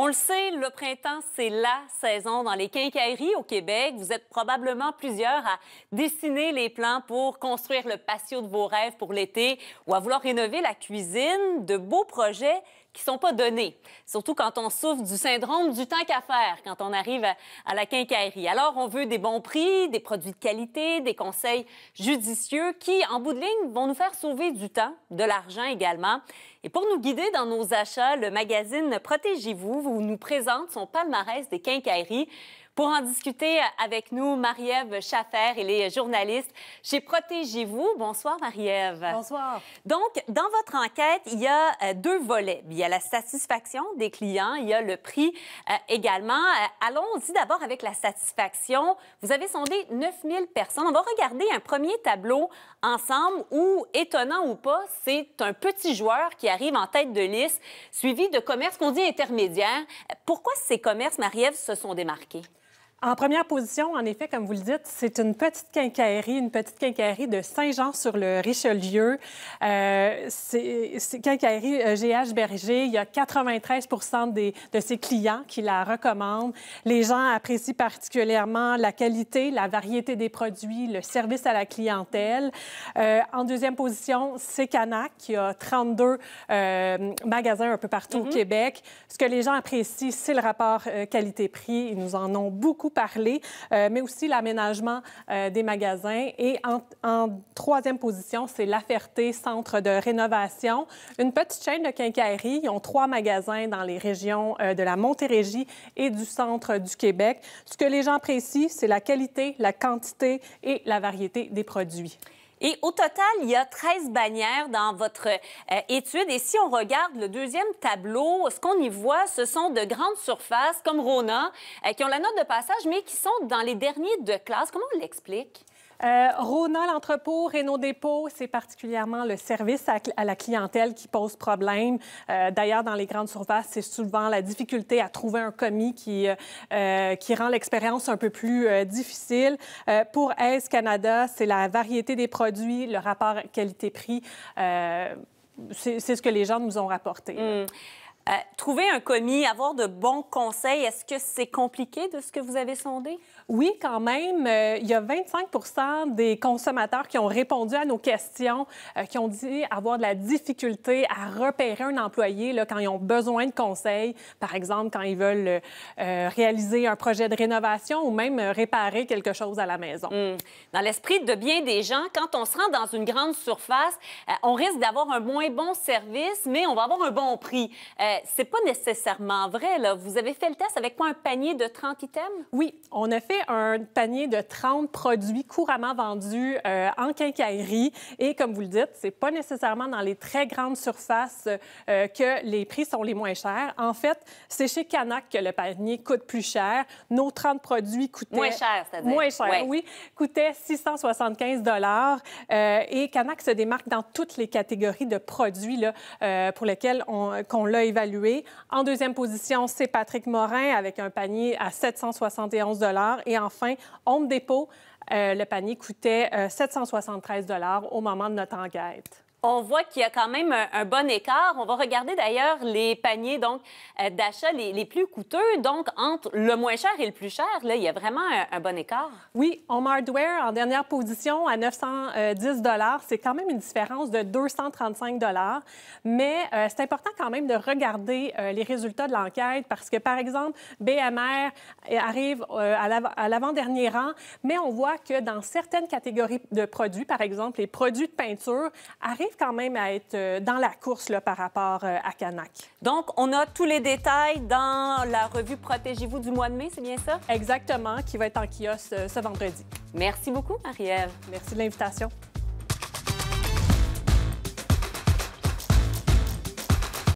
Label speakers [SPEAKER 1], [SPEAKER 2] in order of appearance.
[SPEAKER 1] On le sait, le printemps, c'est la saison dans les quincailleries au Québec. Vous êtes probablement plusieurs à dessiner les plans pour construire le patio de vos rêves pour l'été ou à vouloir rénover la cuisine. De beaux projets sont pas donnés, surtout quand on souffre du syndrome du temps qu'à faire, quand on arrive à, la quincaillerie. Alors, on veut des bons prix, des produits de qualité, des conseils judicieux qui, en bout de ligne, vont nous faire sauver du temps, de l'argent également. Et pour nous guider dans nos achats, le magazine Protégez-vous vous nous présente son palmarès des quincailleries pour en discuter avec nous, Marie-Ève Schaffer, elle est journaliste chez Protégez-vous. Bonsoir, Marie-Ève. Bonsoir. Donc, dans votre enquête, il y a euh, deux volets. Il y a la satisfaction des clients, il y a le prix euh, également. Euh, allons-y d'abord avec la satisfaction. Vous avez sondé 9000 personnes. On va regarder un premier tableau ensemble où, étonnant ou pas, c'est un petit joueur qui arrive en tête de liste, suivi de commerces qu'on dit intermédiaires. Pourquoi ces commerces, Marie-Ève, se sont démarqués? En première
[SPEAKER 2] position, en effet, comme vous le dites, c'est une petite quincaillerie, une petite quincaillerie de Saint-Jean-sur-le-Richelieu. Euh, c'est quincaillerie GH euh, Berger. Il y a 93 des, de ses clients qui la recommandent. Les gens apprécient particulièrement la qualité, la variété des produits, le service à la clientèle. Euh, en deuxième position, c'est Canac, qui a 32 magasins un peu partout au mhm. Québec. Ce que les gens apprécient, c'est le rapport qualité-prix. Ils nous en ont beaucoup parler, euh, mais aussi l'aménagement euh, des magasins. Et en, troisième position, c'est La Ferté, centre de rénovation. Une petite chaîne de quincaillerie. Ils ont trois magasins dans les régions euh, de la Montérégie et du centre du Québec. Ce que les gens
[SPEAKER 1] apprécient, c'est la qualité, la
[SPEAKER 2] quantité
[SPEAKER 1] et la variété des produits. Et au total, il y a 13 bannières dans votre euh, étude. Et si on regarde le deuxième tableau, ce qu'on y voit, ce sont de grandes surfaces comme Rona, euh, qui ont la note de passage, mais qui sont dans les derniers de classe. Comment on l'explique?
[SPEAKER 2] Euh, Rona, l'entrepôt, Renault Dépôt, c'est particulièrement le service à, la clientèle qui pose problème. Euh, d'ailleurs, dans les grandes surfaces, c'est souvent la difficulté à trouver un commis qui, euh, euh, qui rend l'expérience un peu plus difficile. pour S Canada, c'est la variété des produits, le rapport qualité-prix. c'est ce que les gens nous ont rapporté. Euh, trouver un commis, avoir de bons conseils, est-ce que c'est compliqué de ce que vous avez sondé? Oui, quand même. Euh, il y a 25 des consommateurs qui ont répondu à nos questions, euh, qui ont dit avoir de la difficulté à repérer un employé quand ils ont besoin de conseils, par exemple quand ils veulent réaliser un projet de rénovation ou même
[SPEAKER 1] réparer quelque chose à la maison. Hmm. Dans l'esprit de bien des gens, quand on se rend dans une grande surface, on risque d'avoir un moins bon service, mais on va avoir un bon prix. Ce c'est pas nécessairement vrai. Là. Vous avez fait le test avec quoi un panier de 30 items?
[SPEAKER 2] Oui, on a fait un panier de 30 produits couramment vendus euh, en quincaillerie. Et comme vous le dites, c'est pas nécessairement dans les très grandes surfaces euh, que les prix sont les moins chers. En fait, c'est chez Canac que le panier coûte plus cher. Nos 30 produits coûtaient... Moins cher, c'est-à-dire? Moins cher, oui. Coûtaient 675 dollars euh, Et Canac se démarque dans toutes les catégories de produits là, pour lesquels on, qu'on l'a évalué en deuxième position, c'est Patrick Morin avec un panier à 771 Et enfin, Home dépôt, euh, le panier coûtait 773 euh, au moment de notre enquête
[SPEAKER 1] on voit qu'il y a quand même un, bon écart. On va regarder d'ailleurs les paniers donc euh, d'achat les, plus coûteux. Donc, entre le moins cher et le plus cher, là, il y a vraiment un, bon écart.
[SPEAKER 2] Oui, on Hardware en dernière position à 910 C'est quand même une différence de 235 Mais euh, c'est important quand même de regarder euh, les résultats de l'enquête parce que, par exemple, BMR arrive à l'avant-dernier rang, mais on voit que dans certaines catégories de produits, par exemple les produits de peinture, arrivent quand même à être euh, dans la course par rapport euh, à Canac. Donc, on a
[SPEAKER 1] tous les détails dans la revue Protégez-vous du mois de mai, c'est bien ça? Exactement, qui va être en kiosque euh, ce vendredi. Merci beaucoup, marie Merci de l'invitation.